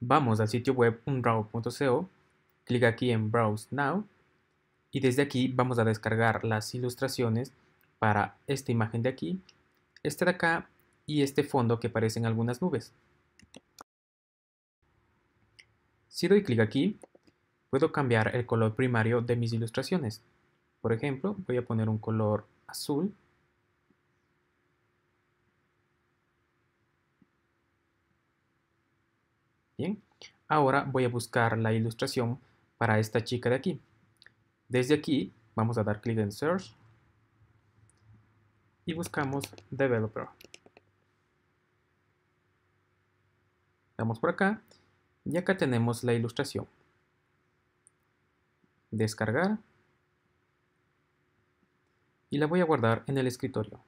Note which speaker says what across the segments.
Speaker 1: Vamos al sitio web unraw.co, clic aquí en Browse Now y desde aquí vamos a descargar las ilustraciones para esta imagen de aquí, esta de acá y este fondo que aparece algunas nubes. Si doy clic aquí, puedo cambiar el color primario de mis ilustraciones. Por ejemplo, voy a poner un color azul Bien, ahora voy a buscar la ilustración para esta chica de aquí. Desde aquí vamos a dar clic en Search y buscamos Developer. Vamos por acá y acá tenemos la ilustración. Descargar y la voy a guardar en el escritorio.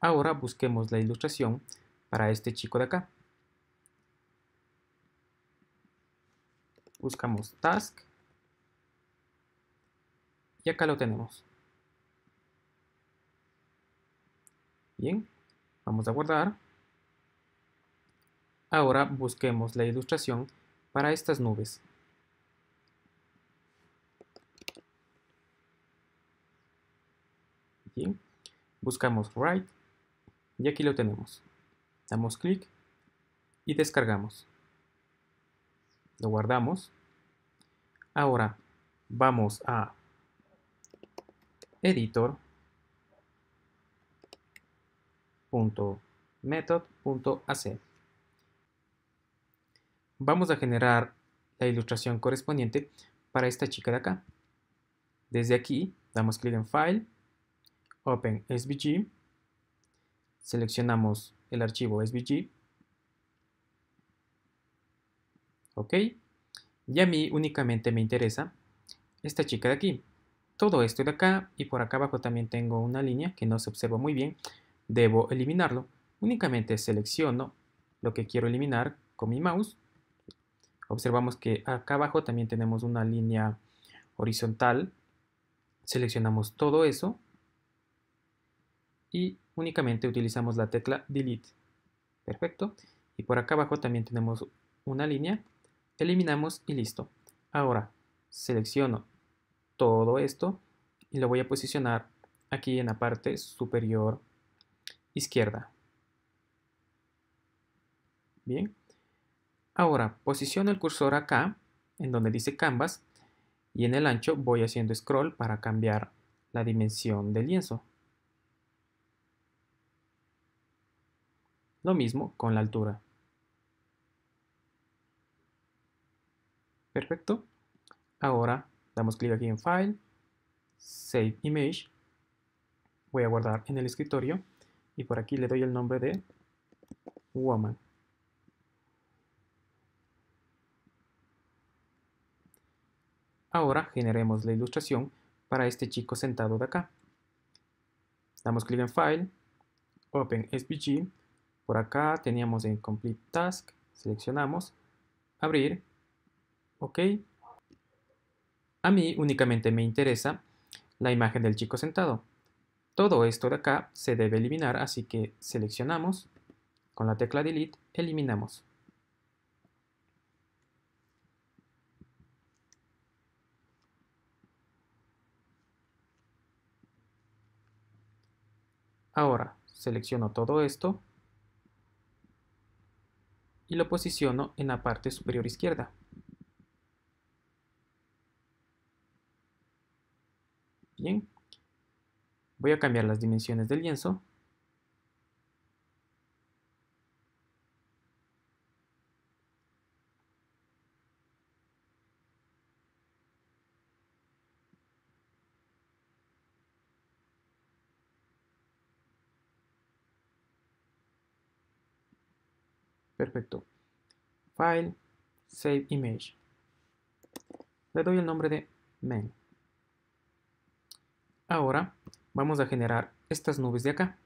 Speaker 1: Ahora busquemos la ilustración para este chico de acá. buscamos task y acá lo tenemos. Bien, vamos a guardar. Ahora busquemos la ilustración para estas nubes. Bien, buscamos write y aquí lo tenemos. Damos clic y descargamos. Lo guardamos. Ahora vamos a editor.method.ac Vamos a generar la ilustración correspondiente para esta chica de acá. Desde aquí damos clic en File, Open SVG, seleccionamos el archivo SVG ¿Ok? Y a mí únicamente me interesa esta chica de aquí. Todo esto de acá y por acá abajo también tengo una línea que no se observa muy bien. Debo eliminarlo. Únicamente selecciono lo que quiero eliminar con mi mouse. Observamos que acá abajo también tenemos una línea horizontal. Seleccionamos todo eso y únicamente utilizamos la tecla Delete. Perfecto. Y por acá abajo también tenemos una línea eliminamos y listo. Ahora selecciono todo esto y lo voy a posicionar aquí en la parte superior izquierda. Bien. Ahora posiciono el cursor acá, en donde dice Canvas, y en el ancho voy haciendo scroll para cambiar la dimensión del lienzo. Lo mismo con la altura. Perfecto. Ahora damos clic aquí en File, Save Image. Voy a guardar en el escritorio y por aquí le doy el nombre de Woman. Ahora generemos la ilustración para este chico sentado de acá. Damos clic en File, Open SVG. Por acá teníamos en Complete Task, seleccionamos, Abrir ¿Ok? A mí únicamente me interesa la imagen del chico sentado. Todo esto de acá se debe eliminar, así que seleccionamos, con la tecla Delete, eliminamos. Ahora selecciono todo esto y lo posiciono en la parte superior izquierda. voy a cambiar las dimensiones del lienzo. Perfecto. File, Save Image. Le doy el nombre de MEN Ahora vamos a generar estas nubes de acá.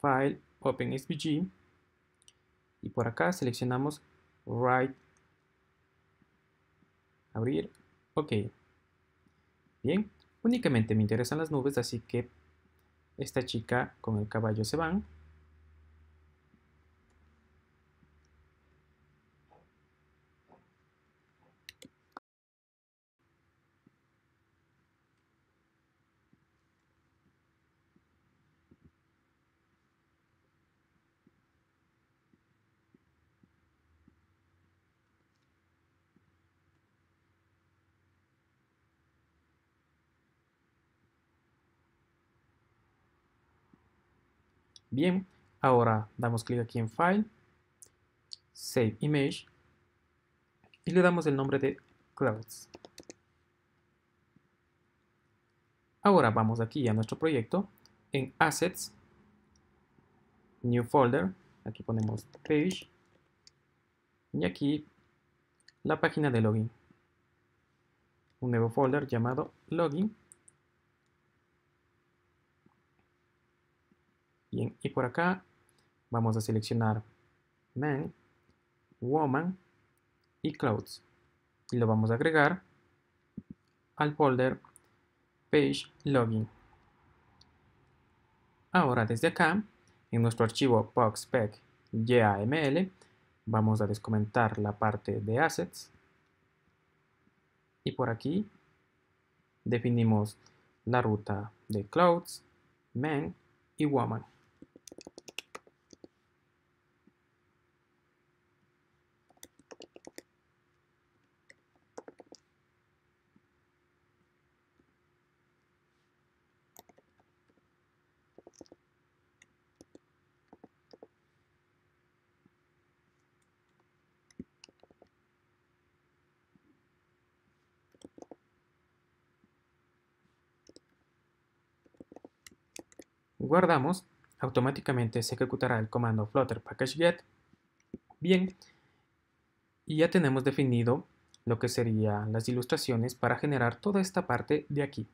Speaker 1: File, open svg Y por acá seleccionamos Write. Abrir. Ok. Bien. Únicamente me interesan las nubes, así que esta chica con el caballo se van. Bien, ahora damos clic aquí en File, Save Image y le damos el nombre de Clouds. Ahora vamos aquí a nuestro proyecto, en Assets, New Folder, aquí ponemos Page y aquí la página de login. Un nuevo folder llamado Login Y, por acá vamos a seleccionar man, woman y clouds Y lo vamos a agregar al folder page login. Ahora desde acá, en nuestro archivo yaml vamos a descomentar la parte de assets. Y por aquí definimos la ruta de clouds, men y woman. guardamos, automáticamente se ejecutará el comando flutter package get. Bien, y ya tenemos definido lo que serían las ilustraciones para generar toda esta parte de aquí.